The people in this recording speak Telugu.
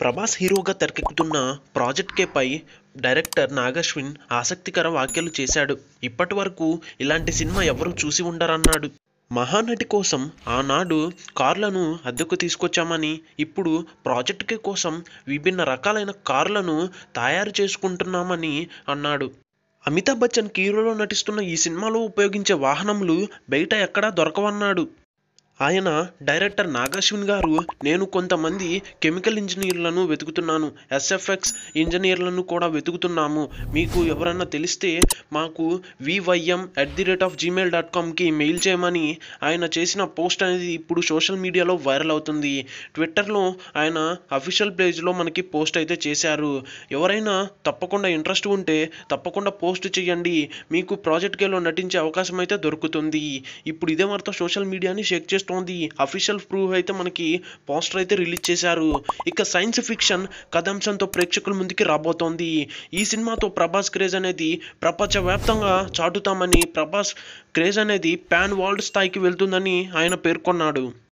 ప్రభాస్ హీరోగా తెరకెక్కుతున్న ప్రాజెక్ట్ కేపై డైరెక్టర్ నాగశ్విన్ ఆసక్తికర వ్యాఖ్యలు చేశాడు ఇప్పటి వరకు ఇలాంటి సినిమా ఎవరూ చూసి ఉండరన్నాడు మహానటి కోసం ఆనాడు కార్లను అద్దెకు తీసుకొచ్చామని ఇప్పుడు కే కోసం విభిన్న రకాలైన కార్లను తయారు చేసుకుంటున్నామని అన్నాడు అమితాబ్ బచ్చన్ హీరోలో నటిస్తున్న ఈ సినిమాలో ఉపయోగించే వాహనములు బయట ఎక్కడా దొరకవన్నాడు ఆయన డైరెక్టర్ నాగాశ్విన్ గారు నేను కొంతమంది కెమికల్ ఇంజనీర్లను వెతుకుతున్నాను ఎస్ఎఫ్ఎక్స్ ఇంజనీర్లను కూడా వెతుకుతున్నాము మీకు ఎవరన్నా తెలిస్తే మాకు VYM at the rate of Gmail dot కామ్కి మెయిల్ చేయమని ఆయన చేసిన పోస్ట్ అనేది ఇప్పుడు సోషల్ మీడియాలో వైరల్ అవుతుంది ట్విట్టర్లో ఆయన అఫీషియల్ పేజ్లో మనకి పోస్ట్ అయితే చేశారు ఎవరైనా తప్పకుండా ఇంట్రెస్ట్ ఉంటే తప్పకుండా పోస్ట్ చేయండి మీకు ప్రాజెక్ట్కేలో నటించే అవకాశం అయితే దొరుకుతుంది ఇప్పుడు ఇదే మరితో సోషల్ మీడియాని షేక్ చేస్తూ వస్తోంది అఫీషియల్ ప్రూవ్ అయితే మనకి పోస్టర్ అయితే రిలీజ్ చేశారు ఇక సైన్స్ ఫిక్షన్ కథాంశంతో ప్రేక్షకుల ముందుకి రాబోతోంది ఈ సినిమాతో ప్రభాస్ క్రేజ్ అనేది ప్రపంచవ్యాప్తంగా చాటుతామని ప్రభాస్ క్రేజ్ అనేది ప్యాన్ వరల్డ్ స్థాయికి వెళ్తుందని ఆయన పేర్కొన్నాడు